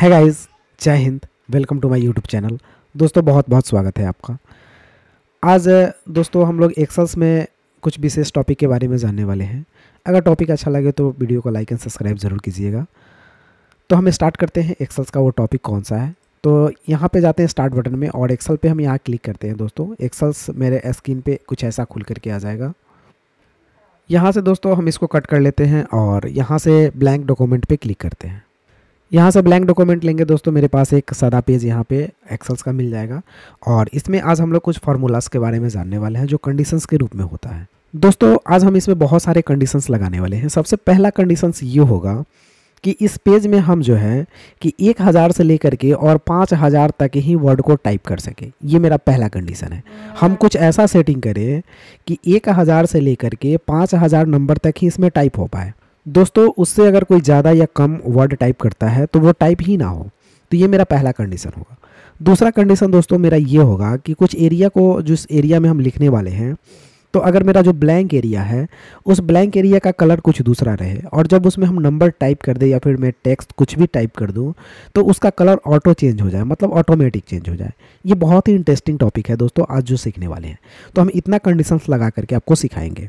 है गाइस जय हिंद welcome to my YouTube channel दोस्तों बहुत बहुत स्वागत है आपका आज दोस्तों हम लोग एक्सल्स में कुछ विशेष टॉपिक के बारे में जानने वाले हैं अगर टॉपिक अच्छा लगे तो वीडियो को लाइक एंड सब्सक्राइब ज़रूर कीजिएगा तो हम स्टार्ट करते हैं एक्सल्स का वो टॉपिक कौन सा है तो यहाँ पे जाते हैं स्टार्ट बटन में और एक्सल पे हम यहाँ क्लिक करते हैं दोस्तों एक्सल्स मेरे स्क्रीन पे कुछ ऐसा खुल करके आ जाएगा यहाँ से दोस्तों हम इसको कट कर लेते हैं और यहाँ से ब्लैंक डॉक्यूमेंट पे क्लिक करते हैं यहाँ से ब्लैंक डॉक्यूमेंट लेंगे दोस्तों मेरे पास एक सादा पेज यहाँ पे एक्सल्स का मिल जाएगा और इसमें आज हम लोग कुछ फार्मूलाज के बारे में जानने वाले हैं जो कंडीशंस के रूप में होता है दोस्तों आज हम इसमें बहुत सारे कंडीशंस लगाने वाले हैं सबसे पहला कंडीशंस ये होगा कि इस पेज में हम जो है कि एक हज़ार से लेकर के और पाँच हज़ार तक ही वर्ड को टाइप कर सकें ये मेरा पहला कंडीशन है हम कुछ ऐसा सेटिंग करें कि एक हज़ार से लेकर के पाँच हज़ार नंबर तक ही इसमें टाइप हो पाए दोस्तों उससे अगर कोई ज़्यादा या कम वर्ड टाइप करता है तो वो टाइप ही ना हो तो ये मेरा पहला कंडीशन होगा दूसरा कंडीशन दोस्तों मेरा ये होगा कि कुछ एरिया को जिस एरिया में हम लिखने वाले हैं तो अगर मेरा जो ब्लैंक एरिया है उस ब्लैंक एरिया का कलर कुछ दूसरा रहे और जब उसमें हम नंबर टाइप कर दें या फिर मैं टेक्स्ट कुछ भी टाइप कर दूँ तो उसका कलर ऑटो चेंज हो जाए मतलब ऑटोमेटिक चेंज हो जाए ये बहुत ही इंटरेस्टिंग टॉपिक है दोस्तों आज जो सीखने वाले हैं तो हम इतना कंडीशंस लगा करके आपको सिखाएंगे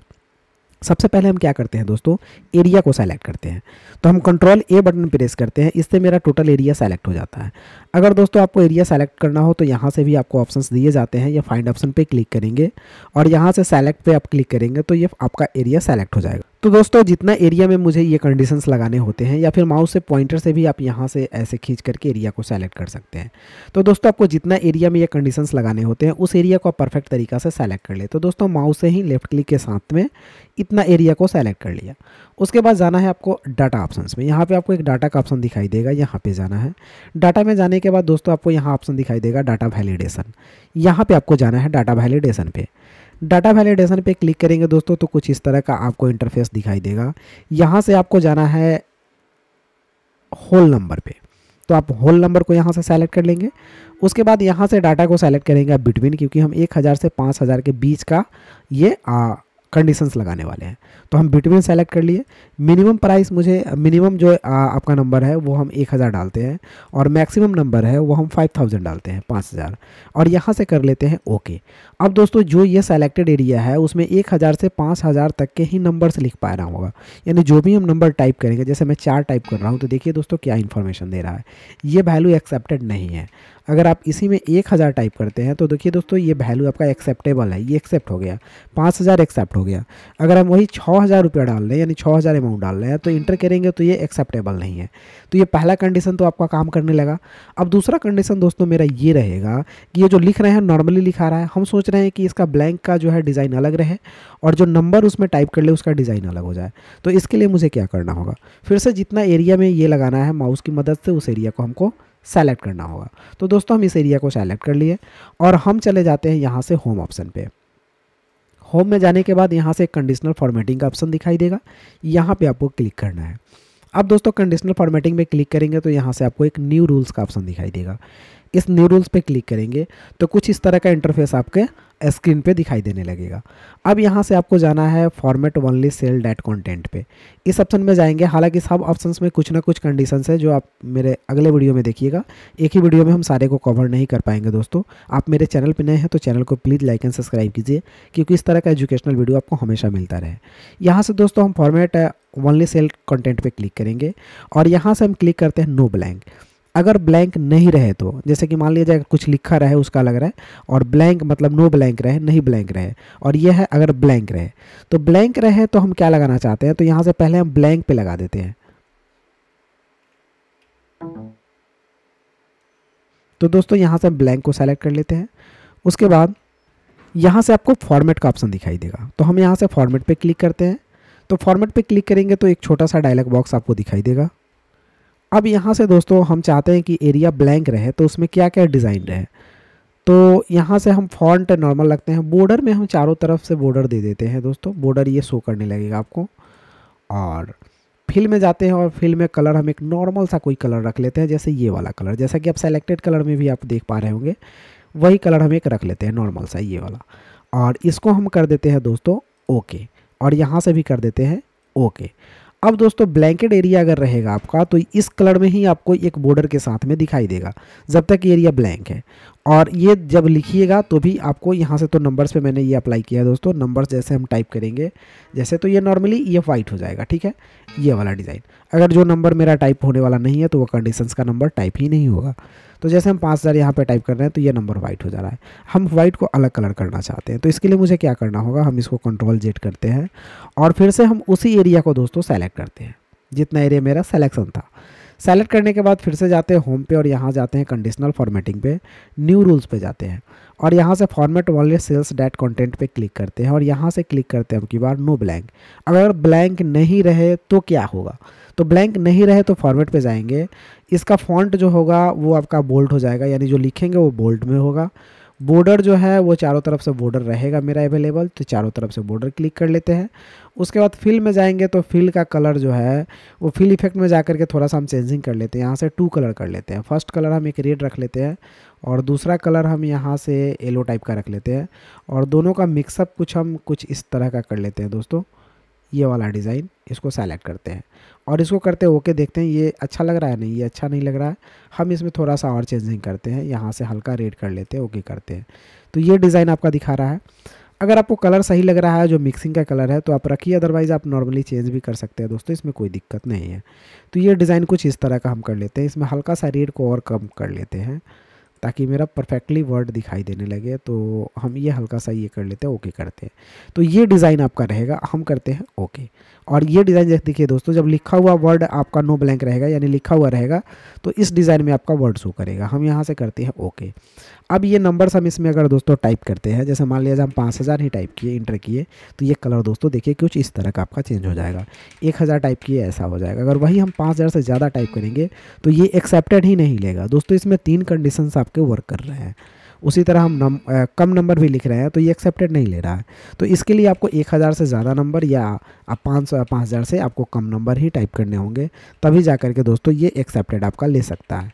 सबसे पहले हम क्या करते हैं दोस्तों एरिया को सेलेक्ट करते हैं तो हम कंट्रोल ए बटन प्रेस करते हैं इससे मेरा टोटल एरिया सेलेक्ट हो जाता है अगर दोस्तों आपको एरिया सेलेक्ट करना हो तो यहाँ से भी आपको ऑप्शंस दिए जाते हैं या फाइंड ऑप्शन पे क्लिक करेंगे और यहाँ से सेलेक्ट पे आप क्लिक करेंगे तो ये आपका एरिया सेलेक्ट हो जाएगा तो दोस्तों जितना एरिया में मुझे ये कंडीशंस लगाने होते हैं या फिर माउस से पॉइंटर से भी आप यहाँ से ऐसे खींच करके एरिया को सेलेक्ट कर सकते हैं तो दोस्तों आपको जितना एरिया में ये कंडीशंस लगाने होते हैं उस एरिया को आप परफेक्ट तरीका से सेलेक्ट कर ले तो दोस्तों माउस से ही लेफ्ट क्लिक के साथ में इतना एरिया को सेलेक्ट कर लिया उसके बाद जाना है आपको डाटा ऑप्शन में यहाँ पर आपको एक डाटा का ऑप्शन दिखाई देगा यहाँ पर जाना है डाटा में जाने के बाद दोस्तों आपको यहाँ ऑप्शन दिखाई देगा डाटा वैलिडेशन यहाँ पर आपको जाना है डाटा वैलिडेशन पर डाटा वैलिडेशन पे क्लिक करेंगे दोस्तों तो कुछ इस तरह का आपको इंटरफेस दिखाई देगा यहाँ से आपको जाना है होल नंबर पे तो आप होल नंबर को यहाँ से सेलेक्ट कर लेंगे उसके बाद यहाँ से डाटा को सेलेक्ट करेंगे बिटवीन क्योंकि हम एक हज़ार से पाँच हज़ार के बीच का ये आ, कंडीशंस लगाने वाले हैं तो हम बिटवीन सेलेक्ट कर लिए मिनिमम प्राइस मुझे मिनिमम जो आ, आपका नंबर है वो हम एक हज़ार डालते हैं और मैक्सिमम नंबर है वो हम फाइव थाउजेंड डालते हैं पाँच हज़ार और यहाँ से कर लेते हैं ओके अब दोस्तों जो ये सेलेक्टेड एरिया है उसमें एक हज़ार से पाँच हज़ार तक के ही नंबर लिख पा रहा होगा यानी जो भी हम नंबर टाइप करेंगे जैसे मैं चार टाइप कर रहा हूँ तो देखिए दोस्तों क्या इन्फॉर्मेशन दे रहा है ये वैल्यू एक्सेप्टेड नहीं है अगर आप इसी में एक हज़ार टाइप करते हैं तो देखिए दोस्तों ये वैल्यू आपका एक्सेप्टेबल है ये एक्सेप्ट हो गया पाँच हज़ार एक्सेप्ट हो गया अगर हम वही छः हज़ार रुपया डाल रहे हैं यानी छः हज़ार अमाउंट डाल रहे हैं तो इंटर हम्म। करेंगे तो ये एक्सेप्टेबल नहीं है तो ये पहला कंडीशन तो आपका काम करने लगा अब दूसरा कंडीशन दोस्तों मेरा ये रहेगा कि ये जो लिख रहे हैं नॉर्मली लिखा रहा है हम सोच रहे हैं कि इसका ब्लैंक का जो है डिज़ाइन अलग रहे और जो नंबर उसमें टाइप कर ले उसका डिज़ाइन अलग हो जाए तो इसके लिए मुझे क्या करना होगा फिर से जितना एरिया में ये लगाना है माउस की मदद से उस एरिया को हमको सेलेक्ट करना होगा तो दोस्तों हम इस एरिया को सेलेक्ट कर लिए और हम चले जाते हैं यहाँ से होम ऑप्शन पे होम में जाने के बाद यहाँ से कंडीशनल फॉर्मेटिंग का ऑप्शन दिखाई देगा यहाँ पे आपको क्लिक करना है अब दोस्तों कंडीशनल फॉर्मेटिंग में क्लिक करेंगे तो यहाँ से आपको एक न्यू रूल्स का ऑप्शन दिखाई देगा इस न्यू रूल्स पे क्लिक करेंगे तो कुछ इस तरह का इंटरफेस आपके स्क्रीन पे दिखाई देने लगेगा अब यहाँ से आपको जाना है format only cell that content पे इस ऑप्शन में जाएंगे हालांकि सब ऑप्शंस में कुछ ना कुछ कंडीशंस है जो आप मेरे अगले वीडियो में देखिएगा एक ही वीडियो में हम सारे को कवर नहीं कर पाएंगे दोस्तों आप मेरे चैनल पर नए हैं तो चैनल को प्लीज़ लाइक एंड सब्सक्राइब कीजिए क्योंकि इस तरह का एजुकेशनल वीडियो आपको हमेशा मिलता रहे यहाँ से दोस्तों हम फॉर्मेट ओनली सेल कंटेंट पे क्लिक करेंगे और यहाँ से हम क्लिक करते हैं नो ब्लैंक अगर ब्लैंक नहीं रहे तो जैसे कि मान लिया जाए कुछ लिखा रहे उसका लग रहा है और ब्लैंक मतलब नो ब्लैंक रहे नहीं ब्लैंक रहे और यह है अगर ब्लैंक रहे तो ब्लैंक रहे तो हम क्या लगाना चाहते हैं तो यहाँ से पहले हम ब्लैंक पे लगा देते हैं तो दोस्तों यहाँ से हम ब्लैंक को सेलेक्ट कर लेते हैं उसके बाद यहाँ से आपको फॉर्मेट का ऑप्शन दिखाई देगा तो हम यहाँ से फॉर्मेट पे क्लिक करते हैं तो फॉर्मेट पे क्लिक करेंगे तो एक छोटा सा डायलॉग बॉक्स आपको दिखाई देगा अब यहाँ से दोस्तों हम चाहते हैं कि एरिया ब्लैंक रहे तो उसमें क्या क्या डिज़ाइन रहे तो यहाँ से हम फॉन्ट नॉर्मल रखते हैं बॉर्डर में हम चारों तरफ से बॉर्डर दे देते हैं दोस्तों बॉर्डर ये शो करने लगेगा आपको और फिल में जाते हैं और फिल में कलर हम एक नॉर्मल सा कोई कलर रख लेते हैं जैसे ये वाला कलर जैसा कि आप सेलेक्टेड कलर में भी आप देख पा रहे होंगे वही कलर हम एक रख लेते हैं नॉर्मल सा ये वाला और इसको हम कर देते हैं दोस्तों ओके और यहाँ से भी कर देते हैं ओके अब दोस्तों ब्लैंकेट एरिया अगर रहेगा आपका तो इस कलर में ही आपको एक बॉर्डर के साथ में दिखाई देगा जब तक एरिया ब्लैंक है और ये जब लिखिएगा तो भी आपको यहाँ से तो नंबर्स पे मैंने ये अप्लाई किया है दोस्तों नंबर्स जैसे हम टाइप करेंगे जैसे तो ये नॉर्मली ये वाइट हो जाएगा ठीक है ये वाला डिज़ाइन अगर जो नंबर मेरा टाइप होने वाला नहीं है तो वो कंडीशंस का नंबर टाइप ही नहीं होगा तो जैसे हम पाँच हज़ार यहाँ पर टाइप कर रहे हैं तो ये नंबर वाइट हो जा रहा है हम वाइट को अलग कलर करना चाहते हैं तो इसके लिए मुझे क्या करना होगा हम इसको कंट्रोल जेट करते हैं और फिर से हम उसी एरिया को दोस्तों सेलेक्ट करते हैं जितना एरिया मेरा सेलेक्शन था सेलेक्ट करने के बाद फिर से जाते हैं होम पे और यहाँ जाते हैं कंडीशनल फॉर्मेटिंग पे न्यू रूल्स पे जाते हैं और यहाँ से फॉर्मेट वाले सेल्स डेट कंटेंट पे क्लिक करते हैं और यहाँ से क्लिक करते हैं अब की बार नो ब्लैंक अगर ब्लैंक नहीं रहे तो क्या होगा तो ब्लैंक नहीं रहे तो फॉर्मेट पे जाएंगे इसका फॉन्ट जो होगा वो आपका बोल्ट हो जाएगा यानी जो लिखेंगे वो बोल्ट में होगा बॉर्डर जो है वो चारों तरफ से बॉर्डर रहेगा मेरा अवेलेबल तो चारों तरफ से बॉर्डर क्लिक कर लेते हैं उसके बाद फिल में जाएंगे तो फिल का कलर जो है वो फिल इफेक्ट में जा करके थोड़ा सा हम चेंजिंग कर लेते हैं यहाँ से टू कलर कर लेते हैं फर्स्ट कलर हम एक रेड रख लेते हैं और दूसरा कलर हम यहाँ से येलो टाइप का रख लेते हैं और दोनों का मिक्सअप कुछ हम कुछ इस तरह का कर लेते हैं दोस्तों ये वाला डिज़ाइन इसको सेलेक्ट करते हैं और इसको करते ओके देखते हैं ये अच्छा लग रहा है नहीं ये अच्छा नहीं लग रहा है हम इसमें थोड़ा सा और चेंजिंग करते हैं यहाँ से हल्का रेड कर लेते हैं ओके करते हैं तो ये डिज़ाइन आपका दिखा रहा है अगर आपको कलर सही लग रहा है जो मिक्सिंग का कलर है तो आप रखिए अदरवाइज़ आप नॉर्मली चेंज भी कर सकते हैं दोस्तों इसमें कोई दिक्कत नहीं है तो ये डिज़ाइन कुछ इस तरह का हम कर लेते हैं इसमें हल्का सा रेड को और कम कर लेते हैं ताकि मेरा परफेक्टली वर्ड दिखाई देने लगे तो हम ये हल्का सा ये कर लेते हैं ओके करते हैं तो ये डिज़ाइन आपका रहेगा हम करते हैं ओके और ये डिज़ाइन देखिए दोस्तों जब लिखा हुआ वर्ड आपका नो ब्लैंक रहेगा यानी लिखा हुआ रहेगा तो इस डिज़ाइन में आपका वर्ड शो करेगा हम यहाँ से करते हैं ओके अब ये नंबर्स हम इसमें अगर दोस्तों टाइप करते हैं जैसे मान लिया हम पाँच हज़ार ही टाइप किए इंटर किए तो ये कलर दोस्तों देखिए कुछ इस तरह का आपका चेंज हो जाएगा एक हज़ार टाइप किए ऐसा हो जाएगा अगर वही हम पाँच हज़ार से ज़्यादा टाइप करेंगे तो ये एक्सेप्टेड ही नहीं लेगा दोस्तों इसमें तीन कंडीशन आप आपके वर्क कर रहे हैं उसी तरह हम नम, आ, कम नंबर भी लिख रहे हैं तो ये एक्सेप्टेड नहीं ले रहा है तो इसके लिए आपको एक हज़ार से ज़्यादा नंबर या आप पाँच सौ पाँच हज़ार से आपको कम नंबर ही टाइप करने होंगे तभी जा करके दोस्तों ये एक्सेप्टेड आपका ले सकता है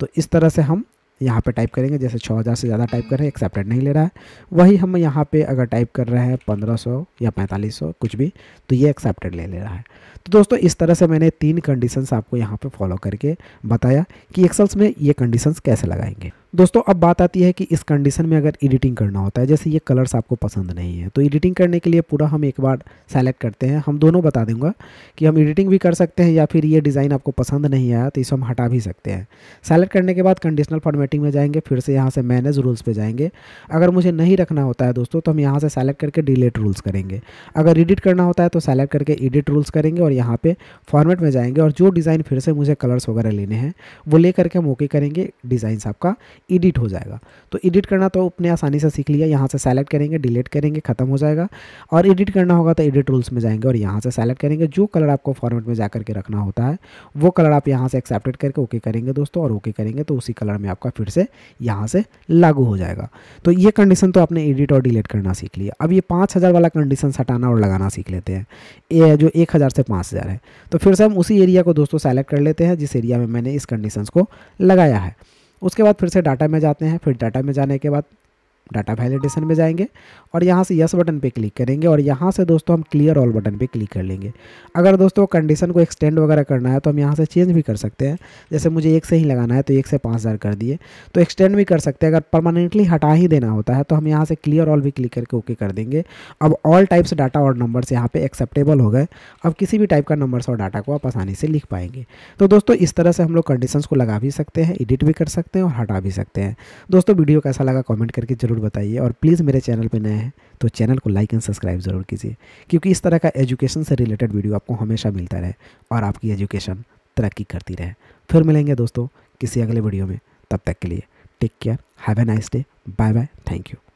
तो इस तरह से हम यहाँ पे टाइप करेंगे जैसे 6000 से ज़्यादा टाइप कर रहे हैं एक्सेप्टेड नहीं ले रहा है वही हम यहाँ पे अगर टाइप कर रहे हैं 1500 या 4500 कुछ भी तो ये एक्सेप्टेड ले ले रहा है तो दोस्तों इस तरह से मैंने तीन कंडीशंस आपको यहाँ पे फॉलो करके बताया कि एक्सल्स में ये कंडीशंस कैसे लगाएंगे दोस्तों अब बात आती है कि इस कंडीशन में अगर एडिटिंग करना होता है जैसे ये कलर्स आपको पसंद नहीं है तो एडिटिंग करने के लिए पूरा हम एक बार सेलेक्ट करते हैं हम दोनों बता दूंगा कि हम एडिटिंग भी कर सकते हैं या फिर ये डिज़ाइन आपको पसंद नहीं आया तो इसको हम हटा भी सकते हैं सेलेक्ट करने के बाद कंडीशनल फॉर्मेटिंग में जाएंगे फिर से यहाँ से मैनेज रूल्स पर जाएंगे अगर मुझे नहीं रखना होता है दोस्तों तो हम यहाँ से सेलेक्ट करके डिलेट रूल्स करेंगे अगर एडिट करना होता है तो सेलेक्ट करके एडिट रूल्स करेंगे और यहाँ पर फॉर्मेट में जाएंगे और जो डिज़ाइन फिर से मुझे कलर्स वगैरह लेने हैं वो ले करके हम ओके करेंगे डिज़ाइन आपका एडिट हो जाएगा तो एडिट करना तो अपने आसानी से सीख लिया यहाँ से सेलेक्ट करेंगे डिलीट करेंगे ख़त्म हो जाएगा और एडिट करना होगा तो एडिट रूल्स में जाएंगे और यहाँ से सेलेक्ट करेंगे जो कलर आपको फॉर्मेट में जा करके रखना होता है वो कलर आप यहाँ से एक्सेप्टेड करके ओके करेंगे दोस्तों और ओके करेंगे तो उसी कलर में आपका फिर से यहाँ से लागू हो जाएगा तो ये कंडीशन तो आपने एडिट और डिलीट करना सीख लिया अब ये पाँच हज़ार वाला कंडीशन हटाना और लगाना सीख लेते हैं ये जो एक हज़ार से पाँच हज़ार है तो फिर से हम उसी एरिया को दोस्तों सेलेक्ट कर लेते हैं जिस एरिया में मैंने इस कंडीशंस को लगाया है उसके बाद फिर से डाटा में जाते हैं फिर डाटा में जाने के बाद डाटा वैलिडेशन में जाएंगे और यहाँ से यस बटन पे क्लिक करेंगे और यहाँ से दोस्तों हम क्लियर ऑल बटन पे क्लिक कर लेंगे अगर दोस्तों कंडीशन को एक्सटेंड वगैरह करना है तो हम यहाँ से चेंज भी कर सकते हैं जैसे मुझे एक से ही लगाना है तो एक से पाँच हज़ार कर दिए तो एक्सटेंड भी कर सकते हैं अगर परमानेंटली हटा ही देना होता है तो हम यहाँ से क्लियर ऑल भी क्लिक करके ओके कर देंगे अब ऑल टाइप्स डाटा और नंबर्स यहाँ पर एक्सेप्टेबल हो गए अब किसी भी टाइप का नंबर्स और डाटा को आप आसानी से लिख पाएंगे तो दोस्तों इस तरह से हम लोग कंडीशन को लगा भी सकते हैं एडिट भी कर सकते हैं और हटा भी सकते हैं दोस्तों वीडियो कैसा लगा कॉमेंट करके जरूर ज़रूर बताइए और प्लीज़ मेरे चैनल पर नए हैं तो चैनल को लाइक एंड सब्सक्राइब ज़रूर कीजिए क्योंकि इस तरह का एजुकेशन से रिलेटेड वीडियो आपको हमेशा मिलता रहे और आपकी एजुकेशन तरक्की करती रहे फिर मिलेंगे दोस्तों किसी अगले वीडियो में तब तक के लिए take care have a nice day bye bye thank you